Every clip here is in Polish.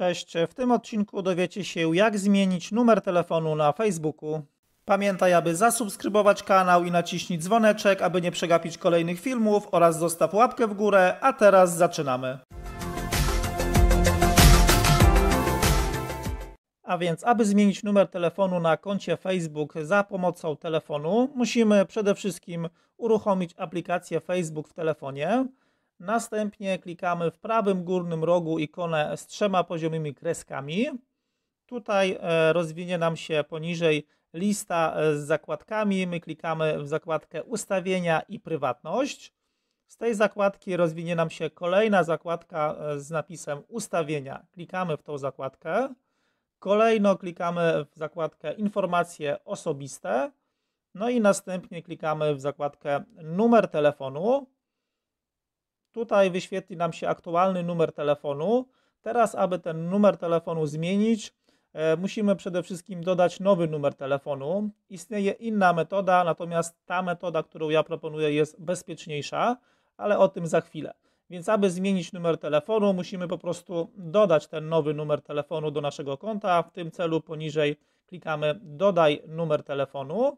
Cześć, w tym odcinku dowiecie się jak zmienić numer telefonu na Facebooku. Pamiętaj, aby zasubskrybować kanał i naciśnij dzwoneczek, aby nie przegapić kolejnych filmów oraz zostaw łapkę w górę, a teraz zaczynamy. A więc, aby zmienić numer telefonu na koncie Facebook za pomocą telefonu, musimy przede wszystkim uruchomić aplikację Facebook w telefonie. Następnie klikamy w prawym górnym rogu ikonę z trzema poziomymi kreskami. Tutaj e, rozwinie nam się poniżej lista e, z zakładkami. My klikamy w zakładkę ustawienia i prywatność. Z tej zakładki rozwinie nam się kolejna zakładka e, z napisem ustawienia. Klikamy w tą zakładkę. Kolejno klikamy w zakładkę informacje osobiste. No i następnie klikamy w zakładkę numer telefonu. Tutaj wyświetli nam się aktualny numer telefonu. Teraz, aby ten numer telefonu zmienić, e, musimy przede wszystkim dodać nowy numer telefonu. Istnieje inna metoda, natomiast ta metoda, którą ja proponuję, jest bezpieczniejsza, ale o tym za chwilę. Więc aby zmienić numer telefonu, musimy po prostu dodać ten nowy numer telefonu do naszego konta. W tym celu poniżej klikamy dodaj numer telefonu.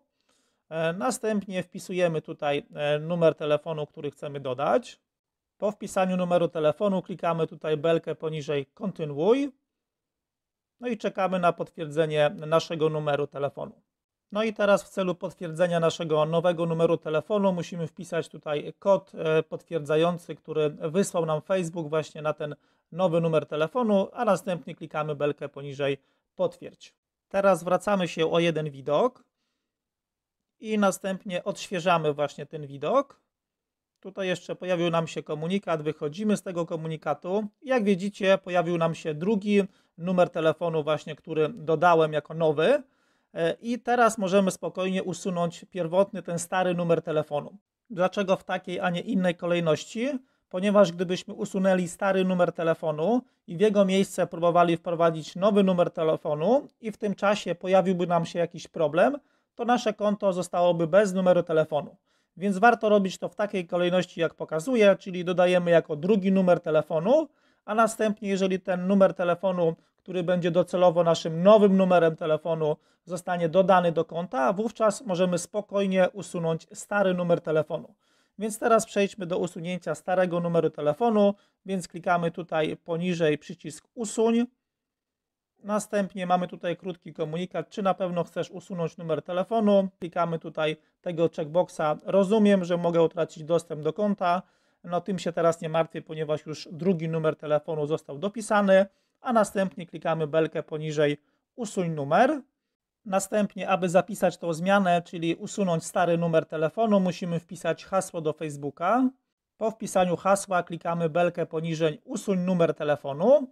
E, następnie wpisujemy tutaj e, numer telefonu, który chcemy dodać. Po wpisaniu numeru telefonu klikamy tutaj belkę poniżej kontynuuj. No i czekamy na potwierdzenie naszego numeru telefonu. No i teraz w celu potwierdzenia naszego nowego numeru telefonu musimy wpisać tutaj kod e, potwierdzający, który wysłał nam Facebook właśnie na ten nowy numer telefonu, a następnie klikamy belkę poniżej potwierdź. Teraz wracamy się o jeden widok i następnie odświeżamy właśnie ten widok. Tutaj jeszcze pojawił nam się komunikat, wychodzimy z tego komunikatu. Jak widzicie, pojawił nam się drugi numer telefonu właśnie, który dodałem jako nowy. E, I teraz możemy spokojnie usunąć pierwotny, ten stary numer telefonu. Dlaczego w takiej, a nie innej kolejności? Ponieważ gdybyśmy usunęli stary numer telefonu i w jego miejsce próbowali wprowadzić nowy numer telefonu i w tym czasie pojawiłby nam się jakiś problem, to nasze konto zostałoby bez numeru telefonu więc warto robić to w takiej kolejności, jak pokazuję, czyli dodajemy jako drugi numer telefonu, a następnie, jeżeli ten numer telefonu, który będzie docelowo naszym nowym numerem telefonu, zostanie dodany do konta, wówczas możemy spokojnie usunąć stary numer telefonu. Więc teraz przejdźmy do usunięcia starego numeru telefonu, więc klikamy tutaj poniżej przycisk usuń Następnie mamy tutaj krótki komunikat, czy na pewno chcesz usunąć numer telefonu. Klikamy tutaj tego checkboxa. Rozumiem, że mogę utracić dostęp do konta. No tym się teraz nie martwię, ponieważ już drugi numer telefonu został dopisany, a następnie klikamy belkę poniżej usuń numer. Następnie, aby zapisać tą zmianę, czyli usunąć stary numer telefonu, musimy wpisać hasło do Facebooka. Po wpisaniu hasła klikamy belkę poniżej usuń numer telefonu.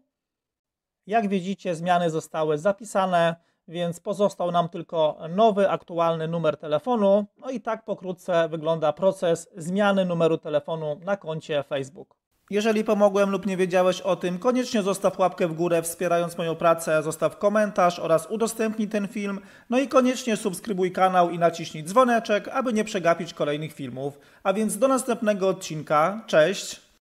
Jak widzicie, zmiany zostały zapisane, więc pozostał nam tylko nowy, aktualny numer telefonu. No i tak pokrótce wygląda proces zmiany numeru telefonu na koncie Facebook. Jeżeli pomogłem lub nie wiedziałeś o tym, koniecznie zostaw łapkę w górę wspierając moją pracę, zostaw komentarz oraz udostępnij ten film, no i koniecznie subskrybuj kanał i naciśnij dzwoneczek, aby nie przegapić kolejnych filmów. A więc do następnego odcinka, cześć!